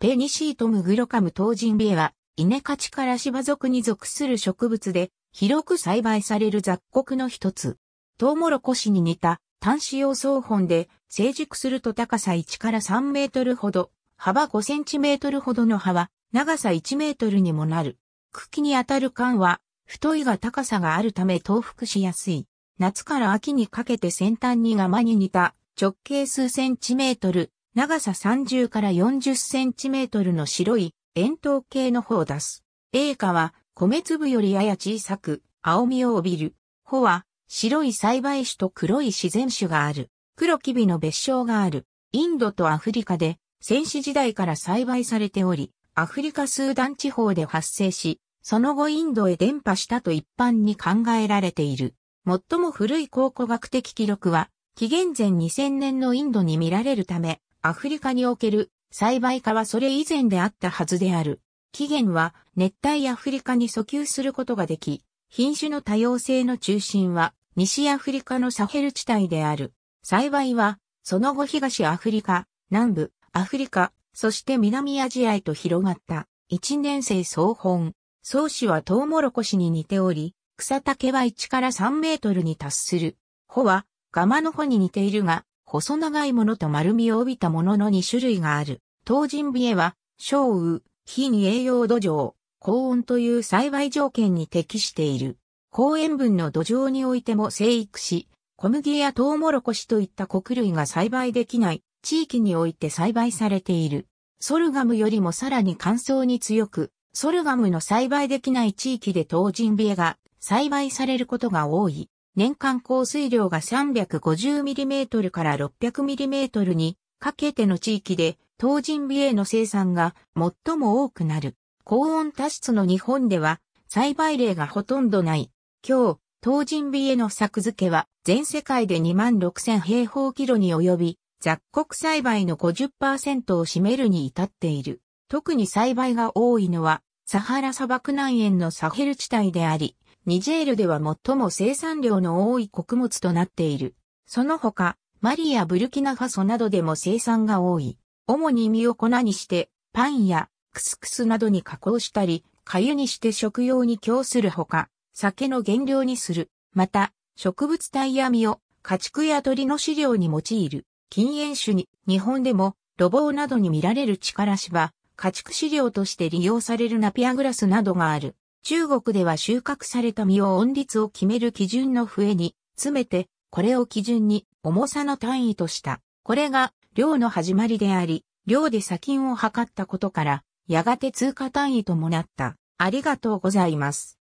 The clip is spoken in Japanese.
ペニシートムグロカムトウジンビエは、稲ネカチカラシバ属に属する植物で、広く栽培される雑穀の一つ。トウモロコシに似た単子用草本で、成熟すると高さ1から3メートルほど、幅5センチメートルほどの葉は、長さ1メートルにもなる。茎に当たる管は、太いが高さがあるため倒伏しやすい。夏から秋にかけて先端にがまに似た直径数センチメートル、長さ30から40センチメートルの白い円筒形の穂を出す。栄花は米粒よりやや小さく青みを帯びる。穂は白い栽培種と黒い自然種がある。黒キビの別称がある。インドとアフリカで先史時代から栽培されており、アフリカスーダン地方で発生し、その後インドへ伝播したと一般に考えられている。最も古い考古学的記録は、紀元前2000年のインドに見られるため、アフリカにおける栽培化はそれ以前であったはずである。起源は熱帯アフリカに訴求することができ、品種の多様性の中心は西アフリカのサヘル地帯である。栽培はその後東アフリカ、南部、アフリカ、そして南アジアへと広がった。一年生総本。草子はトウモロコシに似ており、草丈は1から3メートルに達する。穂はガマの穂に似ているが、細長いものと丸みを帯びたものの2種類がある。当人ビエは、小雨、非に栄養土壌、高温という栽培条件に適している。高塩分の土壌においても生育し、小麦やトウモロコシといった穀類が栽培できない地域において栽培されている。ソルガムよりもさらに乾燥に強く、ソルガムの栽培できない地域で当人ビエが栽培されることが多い。年間降水量が 350mm から 600mm にかけての地域で、当人美への生産が最も多くなる。高温多湿の日本では、栽培例がほとんどない。今日、当人美への作付けは、全世界で26,000平方キロに及び、雑穀栽培の50%を占めるに至っている。特に栽培が多いのは、サハラ砂漠南縁のサヘル地帯であり、ニジェールでは最も生産量の多い穀物となっている。その他、マリやブルキナファソなどでも生産が多い。主に身を粉にして、パンやクスクスなどに加工したり、粥にして食用に供するほか、酒の原料にする。また、植物体や実を家畜や鳥の飼料に用いる。禁煙種に、日本でも、露房などに見られる力芝、は、家畜飼料として利用されるナピアグラスなどがある。中国では収穫された実を温率を決める基準の笛に詰めて、これを基準に重さの単位とした。これが量の始まりであり、量で砂金を測ったことから、やがて通過単位ともなった。ありがとうございます。